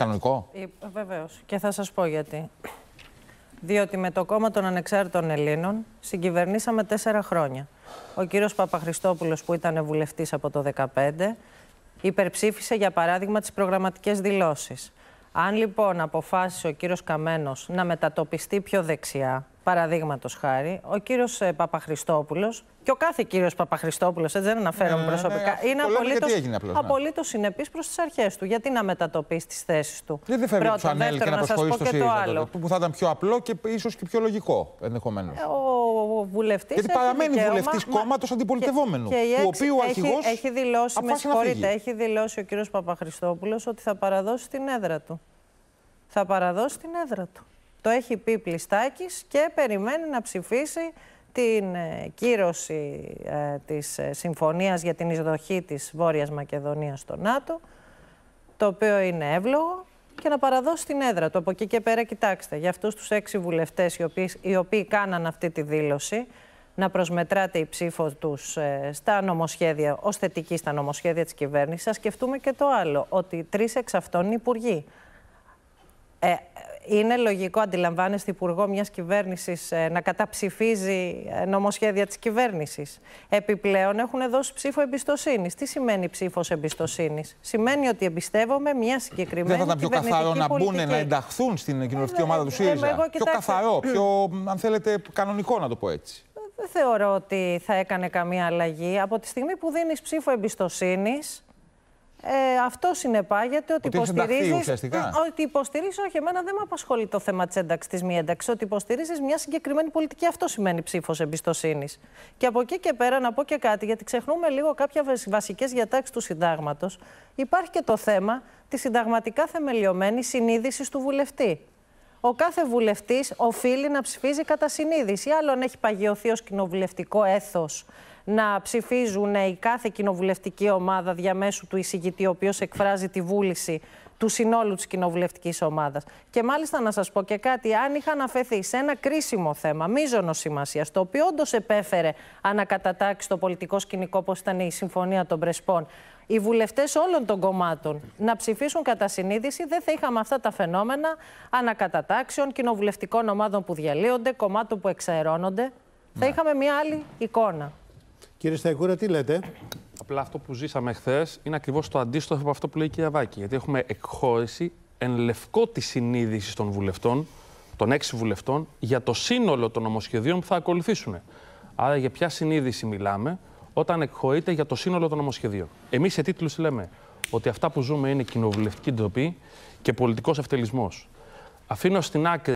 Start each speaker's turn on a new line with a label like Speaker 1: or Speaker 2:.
Speaker 1: Κανονικό.
Speaker 2: Ε, Βεβαίως. Και θα σας πω γιατί. Διότι με το κόμμα των Ανεξάρτητων Ελλήνων συγκυβερνήσαμε τέσσερα χρόνια. Ο κύριος Παπαχριστόπουλο, που ήταν βουλευτής από το 2015, υπερψήφισε για παράδειγμα τις προγραμματικές δηλώσεις. Αν λοιπόν αποφάσισε ο κύριος Καμένος να μετατοπιστεί πιο δεξιά, παραδείγματος χάρη, ο κύριος ε, Παπαχριστόπουλος, και ο κάθε κύριος Παπαχριστόπουλος, έτσι δεν αναφέρομαι προσωπικά, είναι απολύτω ναι. συνεπής προς τις αρχές του. Γιατί να μετατοπίσει τις θέσεις του. Γιατί δεν φεύγει από του και να άλλο.
Speaker 1: Που θα ήταν πιο απλό και ίσως και πιο λογικό
Speaker 2: ενδεχομένως. Ε, βουλευτής. Γιατί παραμένει βουλευτή κόμματο αντιπολιτευόμενο. Και, και του ο Έχει δηλώσει, με συγχωρείτε, έχει δηλώσει ο κ. Παπαχριστόπουλο ότι θα παραδώσει την έδρα του. Θα παραδώσει την έδρα του. Το έχει πει Πλιστάκης και περιμένει να ψηφίσει την ε, κύρωση ε, της ε, συμφωνίας για την εισδοχή της Βόρειας Μακεδονίας στο ΝΑΤΟ, το οποίο είναι εύλογο και να παραδώσει την έδρα του. Από εκεί και πέρα, κοιτάξτε, για αυτούς τους έξι βουλευτές οι οποίοι, οι κάναν αυτή τη δήλωση, να προσμετράτε η ψήφο τους ε, στα νομοσχέδια, ως θετική στα νομοσχέδια της κυβέρνησης, σκεφτούμε και το άλλο, ότι τρεις εξ αυτών είναι υπουργοί. Ε, είναι λογικό, αντιλαμβάνεστε, υπουργό μιας κυβέρνησης ε, να καταψηφίζει ε, νομοσχέδια της κυβέρνησης. Επιπλέον έχουν δώσει ψήφο εμπιστοσύνης. Τι σημαίνει ψήφος εμπιστοσύνης, Σημαίνει ότι εμπιστεύομαι μια συγκεκριμένη. Δεν θα ήταν πιο καθαρό να μπουν, να
Speaker 1: ενταχθούν στην κοινοβουλευτική ε, ομάδα του ΣΥΡΙΖΑ. πιο καθαρό,
Speaker 2: πιο, αν
Speaker 1: θέλετε, κανονικό να το πω έτσι.
Speaker 2: Δεν θεωρώ ότι θα έκανε καμία αλλαγή. Από τη στιγμή που δίνεις ψήφο εμπιστοσύνης, ε, αυτό συνεπάγεται ότι, ότι υποστηρίζει. Ε, ότι υποστηρίζει, όχι, εμένα δεν με απασχολεί το θέμα της ένταξης τη μη ένταξης. Ότι υποστηρίζεις μια συγκεκριμένη πολιτική. Αυτό σημαίνει ψήφος εμπιστοσύνης. Και από εκεί και πέρα να πω και κάτι, γιατί ξεχνούμε λίγο κάποια βασικές διατάξεις του συντάγματος. Υπάρχει και το θέμα τη συνταγματικά θεμελιωμένη συνείδησης του βουλευτή. Ο κάθε βουλευτής οφείλει να ψηφίζει κατά συνείδηση. Άλλο αν έχει παγιωθεί ως κοινοβουλευτικό έθος να ψηφίζουν η κάθε κοινοβουλευτική ομάδα διαμέσου του εισηγητή, ο οποίος εκφράζει τη βούληση του συνόλου της κοινοβουλευτικής ομάδας. Και μάλιστα να σας πω και κάτι, αν είχα αναφεθεί σε ένα κρίσιμο θέμα, μείζονο σημασία, το οποίο όντως επέφερε ανακατατάξει το πολιτικό σκηνικό, όπως ήταν η Συμφωνία των Πρεσπών, οι βουλευτές όλων των κομμάτων να ψηφίσουν κατά συνείδηση, δεν θα είχαμε αυτά τα φαινόμενα ανακατατάξεων, κοινοβουλευτικών ομάδων που διαλύονται, κομμάτων που εξαερώνονται. Θα ναι. είχαμε μια άλλη εικόνα.
Speaker 3: Κύριε Σταϊκούρα, τι λέτε. Απλά αυτό που ζήσαμε χθες είναι ακριβώς το αντίστοιχο από αυτό που λέει η κυρία Βάκη. Γιατί έχουμε εκχώρηση εν λευκό της συνείδησης των βουλευτών, των έξι βουλευτών, για το σύνολο των νομοσχεδίων που θα ακολουθήσουν. Άρα, για ποια συνείδηση μιλάμε, όταν εκχωρείται για το σύνολο των νομοσχεδίων. Εμείς σε τίτλους λέμε ότι αυτά που ζούμε είναι κοινοβουλευτική ντροπή και πολιτικός ευτελισμός. Αφήνω στην άκρη.